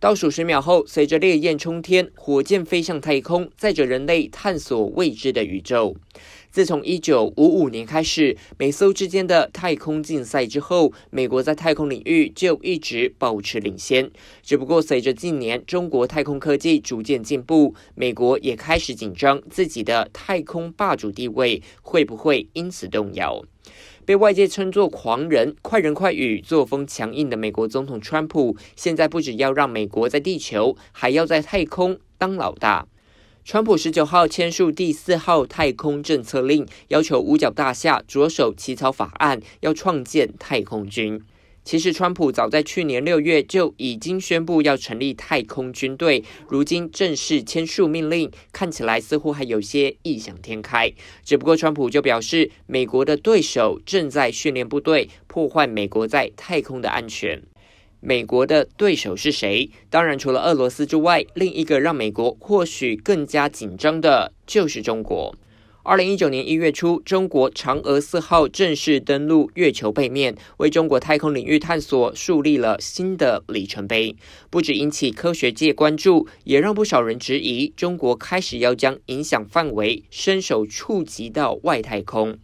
倒数十秒后，随着烈焰冲天，火箭飞向太空，载着人类探索未知的宇宙。自从一九五五年开始美苏之间的太空竞赛之后，美国在太空领域就一直保持领先。只不过随着近年中国太空科技逐渐进步，美国也开始紧张自己的太空霸主地位会不会因此动摇。被外界称作“狂人”、“快人快语”、作风强硬的美国总统川普，现在不止要让美国在地球，还要在太空当老大。川普十九号签署第四号太空政策令，要求五角大厦着手起草法案，要创建太空军。其实，川普早在去年六月就已经宣布要成立太空军队，如今正式签署命令，看起来似乎还有些异想天开。只不过，川普就表示，美国的对手正在训练部队，破坏美国在太空的安全。美国的对手是谁？当然，除了俄罗斯之外，另一个让美国或许更加紧张的就是中国。二零一九年一月初，中国嫦娥四号正式登陆月球背面，为中国太空领域探索树立了新的里程碑。不止引起科学界关注，也让不少人质疑中国开始要将影响范围伸手触及到外太空。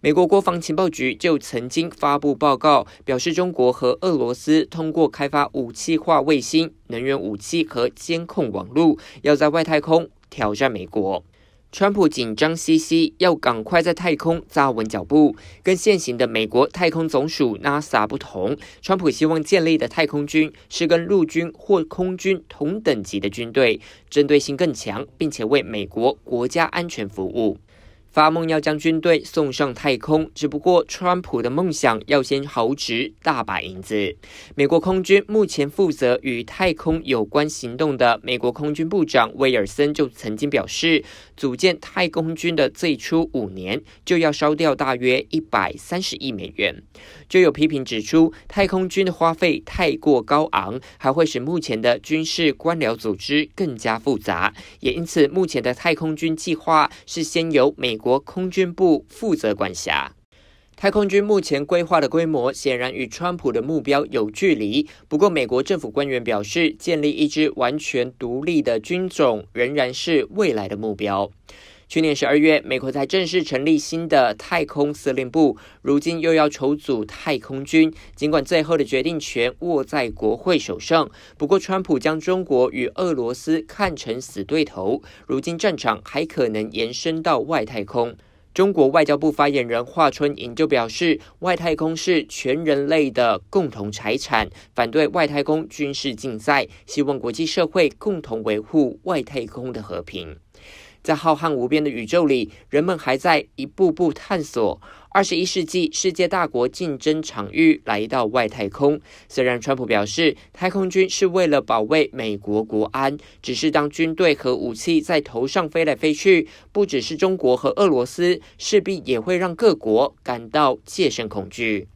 美国国防情报局就曾经发布报告，表示中国和俄罗斯通过开发武器化卫星、能源武器和监控网络，要在外太空挑战美国。川普紧张兮兮，要赶快在太空扎稳脚步。跟现行的美国太空总署 （NASA） 不同，川普希望建立的太空军是跟陆军或空军同等级的军队，针对性更强，并且为美国国家安全服务。发梦要将军队送上太空，只不过川普的梦想要先豪掷大把银子。美国空军目前负责与太空有关行动的美国空军部长威尔森就曾经表示，组建太空军的最初五年就要烧掉大约一百三十亿美元。就有批评指出，太空军的花费太过高昂，还会使目前的军事官僚组织更加复杂。也因此，目前的太空军计划是先由美。国空军部负责管辖太空军。目前规划的规模显然与川普的目标有距离。不过，美国政府官员表示，建立一支完全独立的军种仍然是未来的目标。去年十二月，美国才正式成立新的太空司令部，如今又要筹组太空军。尽管最后的决定权握在国会手上，不过川普将中国与俄罗斯看成死对头，如今战场还可能延伸到外太空。中国外交部发言人华春莹就表示：“外太空是全人类的共同财产，反对外太空军事竞赛，希望国际社会共同维护外太空的和平。”在浩瀚无边的宇宙里，人们还在一步步探索。二十一世纪世界大国竞争场域来到外太空。虽然川普表示太空军是为了保卫美国国安，只是当军队和武器在头上飞来飞去，不只是中国和俄罗斯，势必也会让各国感到戒慎恐惧。